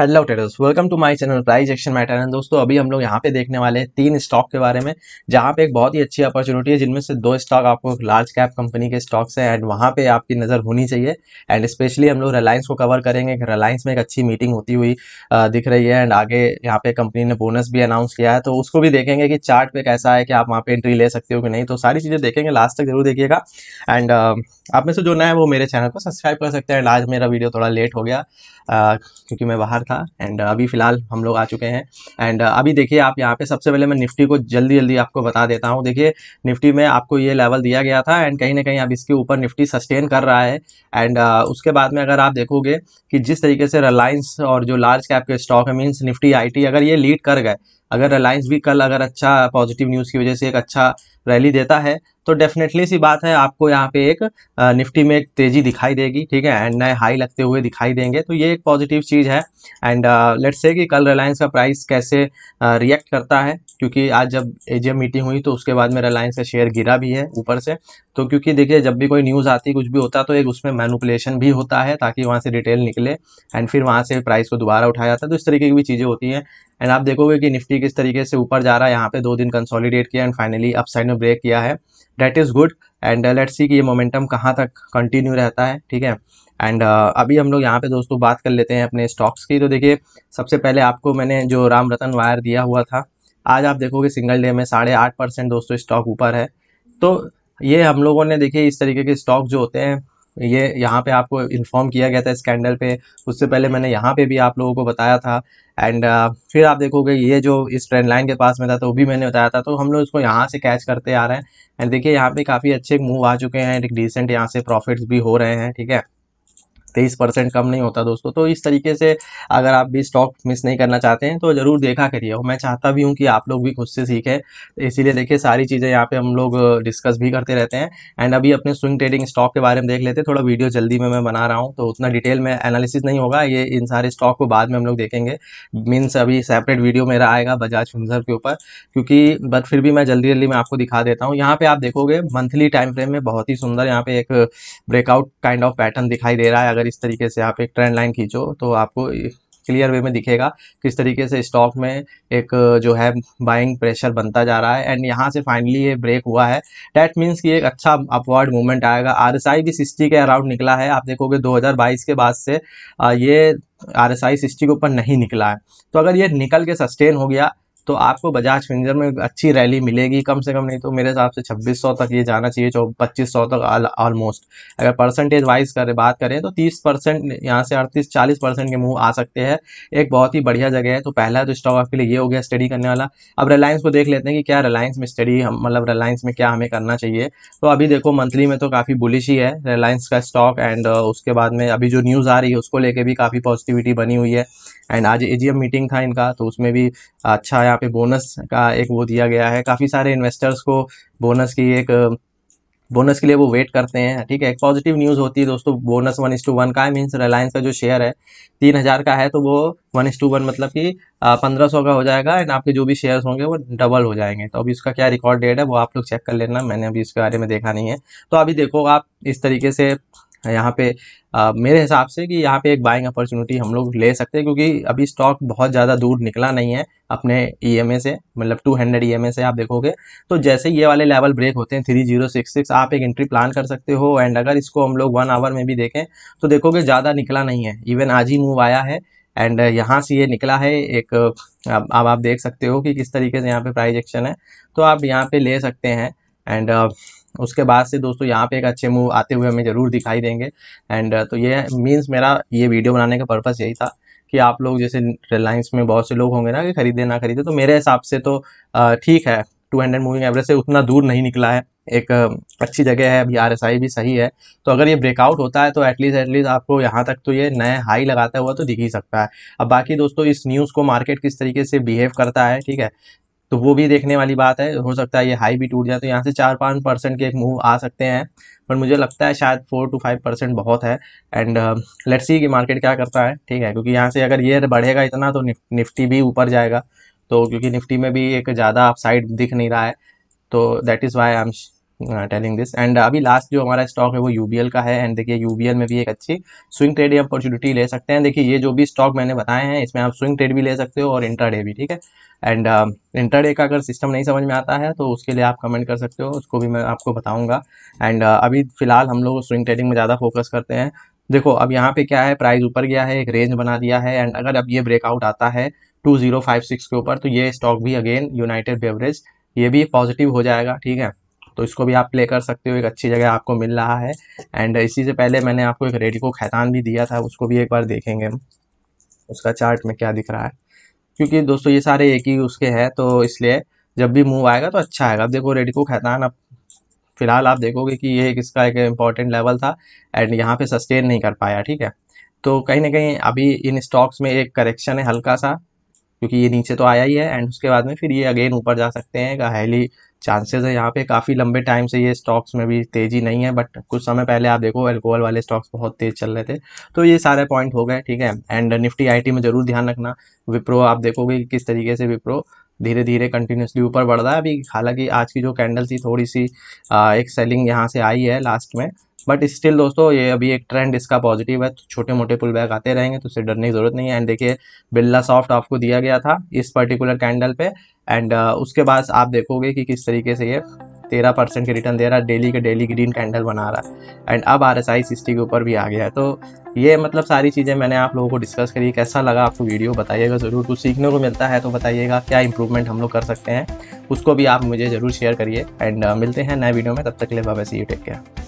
hello traders welcome to my channel price action matter and दोस्तों अभी हम लोग यहाँ पे देखने वाले हैं तीन स्टॉक के बारे में जहाँ पे एक बहुत ही अच्छी अपॉर्चुनिटी है जिनमें से दो स्टॉक आपको लार्ज कैप कंपनी के स्टॉक्स हैं एंड वहाँ पे आपकी नज़र होनी चाहिए एंड स्पेशली हम लोग रिलायंस को कवर करेंगे रिलायंस में एक अच्छी मीटिंग होती हुई दिख रही है एंड आगे यहाँ पे कंपनी ने बोनस भी अनाउंस किया है तो उसको भी देखेंगे कि चार्ट पे कैसा है कि आप वहाँ पर एंट्री ले सकते हो कि नहीं तो सारी चीज़ें देखेंगे लास्ट तक जरूर देखिएगा एंड आप में से जो ना है वो मेरे चैनल को सब्सक्राइब कर सकते हैं एंड आज मेरा वीडियो थोड़ा लेट हो गया क्योंकि मैं बाहर था एंड अभी फ़िलहाल हम लोग आ चुके हैं एंड अभी देखिए आप यहाँ पे सबसे पहले मैं निफ्टी को जल्दी जल्दी आपको बता देता हूँ देखिए निफ्टी में आपको ये लेवल दिया गया था एंड कहीं ना कहीं अब इसके ऊपर निफ्टी सस्टेन कर रहा है एंड उसके बाद में अगर आप देखोगे कि जिस तरीके से रिलायंस और जो लार्ज कैप के स्टॉक है मीन्स निफ्टी आई अगर ये लीड कर गए अगर रिलायंस भी कल अगर अच्छा पॉजिटिव न्यूज़ की वजह से एक अच्छा रैली देता है तो डेफिनेटली सी बात है आपको यहाँ पे एक निफ्टी में एक तेज़ी दिखाई देगी ठीक है एंड नए हाई लगते हुए दिखाई देंगे तो ये एक पॉजिटिव चीज़ है एंड लेट्स से कि कल रिलायंस का प्राइस कैसे रिएक्ट uh, करता है क्योंकि आज जब एजीएम मीटिंग हुई तो उसके बाद में रिलायंस का शेयर गिरा भी है ऊपर से तो क्योंकि देखिए जब भी कोई न्यूज़ आती कुछ भी होता तो एक उसमें मैनुपलेशन भी होता है ताकि वहाँ से डिटेल निकले एंड फिर वहाँ से प्राइस को दोबारा उठाया जाता है तो इस तरीके की भी चीज़ें होती हैं एंड आप देखोगे कि निफ्टी किस तरीके से ऊपर जा रहा है यहाँ पे दो दिन कंसोलिडेट किया एंड फाइनली अपसाइड में ब्रेक किया है that is good and let see कि ये मोमेंटम कहाँ तक कंटिन्यू रहता है ठीक है एंड uh, अभी हम लोग यहाँ पे दोस्तों बात कर लेते हैं अपने स्टॉक्स की तो देखिए सबसे पहले आपको मैंने जो राम रतन वायर दिया हुआ था आज आप देखोगे सिंगल डे में साढ़े आठ परसेंट दोस्तों स्टॉक ऊपर है तो ये हम लोगों ने देखिए इस तरीके के स्टॉक जो होते हैं ये यहाँ पे आपको इन्फॉर्म किया गया था स्कैंडल पे उससे पहले मैंने यहाँ पे भी आप लोगों को बताया था एंड uh, फिर आप देखोगे ये जो इस ट्रेंड लाइन के पास में था तो भी मैंने बताया था तो हम लोग इसको यहाँ से कैच करते आ रहे हैं एंड देखिए यहाँ पे काफ़ी अच्छे मूव आ चुके हैं एक डिसेंट यहाँ से प्रॉफिट्स भी हो रहे हैं ठीक है तेईस परसेंट कम नहीं होता दोस्तों तो इस तरीके से अगर आप भी स्टॉक मिस नहीं करना चाहते हैं तो ज़रूर देखा करिए और मैं चाहता भी हूँ कि आप लोग भी खुद से सीखें इसीलिए देखिए सारी चीज़ें यहाँ पे हम लोग डिस्कस भी करते रहते हैं एंड अभी अपने स्विंग ट्रेडिंग स्टॉक के बारे में देख लेते हैं थोड़ा वीडियो जल्दी में मैं बना रहा हूँ तो उतना डिटेल में एनालिसिस नहीं होगा ये इन सारे स्टॉक को बाद में हम लोग देखेंगे मीन्स अभी सेपरेट वीडियो मेरा आएगा बजाज फिंजर के ऊपर क्योंकि बट फिर भी मैं जल्दी जल्दी मैं आपको दिखा देता हूँ यहाँ पर आप देखोगे मंथली टाइम फ्रेम में बहुत ही सुंदर यहाँ पे एक ब्रेकआउट काइंड ऑफ पैटर्न दिखाई दे रहा है अगर अगर इस तरीके से आप एक ट्रेंड लाइन खींचो तो आपको क्लियर वे में दिखेगा किस तरीके से स्टॉक में एक जो है बाइंग प्रेशर बनता जा रहा है एंड यहां से फाइनली ये ब्रेक हुआ है डैट मीन्स कि एक अच्छा अपवर्ड मूवमेंट आएगा आर एस आई भी सिक्सटी के अराउंड निकला है आप देखोगे 2022 के बाद से ये आर एस आई सिक्सटी के ऊपर नहीं निकला है तो अगर ये निकल के सस्टेन हो गया तो आपको बजाज फिंगर में अच्छी रैली मिलेगी कम से कम नहीं तो मेरे हिसाब से 2600 तक ये जाना चाहिए जो 2500 तक ऑलमोस्ट अगर परसेंटेज वाइज कर बात करें तो 30 परसेंट यहाँ से 38 40 परसेंट के मूव आ सकते हैं एक बहुत ही बढ़िया जगह है तो पहला तो स्टॉक आपके लिए ये हो गया स्टडी करने वाला अब रिलायंस को देख लेते हैं कि क्या रिलायंस में स्टडी मतलब रिलायंस में क्या हमें करना चाहिए तो अभी देखो मंथली में तो काफ़ी बुलिश ही है रिलायंस का स्टॉक एंड उसके बाद में अभी जो न्यूज़ आ रही है उसको लेकर भी काफ़ी पॉजिटिविटी बनी हुई है एंड आज एजीएम मीटिंग था इनका तो उसमें भी अच्छा यहाँ पे बोनस का एक वो दिया गया है काफ़ी सारे इन्वेस्टर्स को बोनस की एक बोनस के लिए वो वेट करते हैं ठीक है एक पॉजिटिव न्यूज़ होती है दोस्तों bonus one is to one का है मीन्स रिलायंस का जो शेयर है तीन हज़ार का है तो वो वन इस टू वन मतलब कि पंद्रह सौ का हो जाएगा एंड आपके जो भी शेयर्स होंगे वो डबल हो जाएंगे तो अभी उसका क्या रिकॉर्ड डेट है वो आप लोग चेक कर लेना मैंने अभी इसके बारे में देखा नहीं है तो अभी देखो आप इस तरीके से यहाँ पे आ, मेरे हिसाब से कि यहाँ पे एक बाइंग अपॉर्चुनिटी हम लोग ले सकते हैं क्योंकि अभी स्टॉक बहुत ज़्यादा दूर निकला नहीं है अपने ई e से मतलब 200 हंड्रेड e से आप देखोगे तो जैसे ये वाले लेवल ब्रेक होते हैं थ्री जीरो सिक्स सिक्स आप एक एंट्री प्लान कर सकते हो एंड अगर इसको हम लोग वन आवर में भी देखें तो देखोगे ज़्यादा निकला नहीं है इवन आज ही मूव आया है एंड यहाँ से ये निकला है एक अब आप, आप देख सकते हो कि किस तरीके से यहाँ पर प्राइज एक्शन है तो आप यहाँ पर ले सकते हैं एंड उसके बाद से दोस्तों यहाँ पे एक अच्छे मूव आते हुए हमें ज़रूर दिखाई देंगे एंड uh, तो ये मीन्स मेरा ये वीडियो बनाने का पर्पज़ यही था कि आप लोग जैसे रिलायंस में बहुत से लोग होंगे ना कि खरीदे ना खरीदे तो मेरे हिसाब से तो uh, ठीक है टू हंड्रेड मूविंग एवरेज से उतना दूर नहीं निकला है एक uh, अच्छी जगह है अभी आर भी सही है तो अगर ये ब्रेकआउट होता है तो एटलीस्ट एटलीस्ट आपको यहाँ तक तो ये नए हाई लगाता हुआ तो दिख ही सकता है अब बाकी दोस्तों इस न्यूज़ को मार्केट किस तरीके से बिहेव करता है ठीक है तो वो भी देखने वाली बात है हो सकता है ये हाई भी टूट जाए तो यहाँ से चार पाँच परसेंट के एक मूव आ सकते हैं पर मुझे लगता है शायद फोर टू फाइव परसेंट बहुत है एंड लेट्स सी कि मार्केट क्या करता है ठीक है क्योंकि यहाँ से अगर ये बढ़ेगा इतना तो निफ, निफ्टी भी ऊपर जाएगा तो क्योंकि निफ्टी में भी एक ज़्यादा अपसाइड दिख नहीं रहा है तो that is why I am telling this and अभी लास्ट जो हमारा स्टॉक है वो यूबीएल का है एंड देखिए यूबीएल में भी एक अच्छी स्विंग ट्रेड या अपॉर्चुनिटी ले सकते हैं देखिए ये जो भी स्टॉक मैंने बताए हैं इसमें आप स्विंग ट्रेड भी ले सकते हो और इंटरडे भी ठीक है एंड इंटर uh, का अगर सिस्टम नहीं समझ में आता है तो उसके लिए आप कमेंट कर सकते हो उसको भी मैं आपको बताऊँगा एंड uh, अभी फिलहाल हम लोग स्विंग ट्रेडिंग में ज़्यादा फोकस करते हैं देखो अब यहाँ पे क्या है प्राइस ऊपर गया है एक रेंज बना दिया है एंड अगर अब ये ब्रेकआउट आता है 2056 के ऊपर तो ये स्टॉक भी अगेन यूनाइटेड बेवरेज ये भी पॉजिटिव हो जाएगा ठीक है तो इसको भी आप प्ले कर सकते हो एक अच्छी जगह आपको मिल रहा है एंड इसी से पहले मैंने आपको एक रेडिको खैतान भी दिया था उसको भी एक बार देखेंगे हम उसका चार्ट में क्या दिख रहा है क्योंकि दोस्तों ये सारे एक ही उसके हैं तो इसलिए जब भी मूव आएगा तो अच्छा आएगा अब देखो रेडिको खैतान अब फिलहाल आप देखोगे कि ये एक इसका एक इम्पॉर्टेंट लेवल था एंड यहाँ पे सस्टेन नहीं कर पाया ठीक है तो कहीं ना कहीं अभी इन स्टॉक्स में एक करेक्शन है हल्का सा क्योंकि ये नीचे तो आया ही है एंड उसके बाद में फिर ये अगेन ऊपर जा सकते हैं हाईली चांसेस है यहाँ पे काफ़ी लंबे टाइम से ये स्टॉक्स में भी तेज़ी नहीं है बट कुछ समय पहले आप देखो एल्कोहल वाले स्टॉक्स बहुत तेज़ चल रहे थे तो ये सारे पॉइंट हो गए ठीक है एंड निफ्टी आईटी में ज़रूर ध्यान रखना विप्रो आप देखोगे कि किस तरीके से विप्रो धीरे धीरे कंटिन्यूसली ऊपर बढ़ रहा है अभी हालांकि आज की जो कैंडल थी थोड़ी सी आ, एक सेलिंग यहाँ से आई है लास्ट में बट स्टिल दोस्तों ये अभी एक ट्रेंड इसका पॉजिटिव है तो छोटे मोटे पुल बैक आते रहेंगे तो उसे डरने की ज़रूरत नहीं है एंड देखिए बिल्ला सॉफ्ट आपको दिया गया था इस पर्टिकुलर कैंडल पे एंड uh, उसके बाद आप देखोगे कि किस तरीके से ये तेरह परसेंट के रिटर्न दे रहा है डेली के डेली ग्रीन कैंडल बना रहा है एंड अब आर एस आई सिक्सटी के ऊपर भी आ गया है तो ये मतलब सारी चीज़ें मैंने आप लोगों को डिस्कस करी कैसा लगा आपको वीडियो बताइएगा ज़रूर कुछ सीखने को मिलता है तो बताइएगा क्या इंप्रूवमेंट हम लोग कर सकते हैं उसको भी आप मुझे ज़रूर शेयर करिए एंड uh, मिलते हैं नए वीडियो में तब तक के लिए बाबा सी यू टेक केयर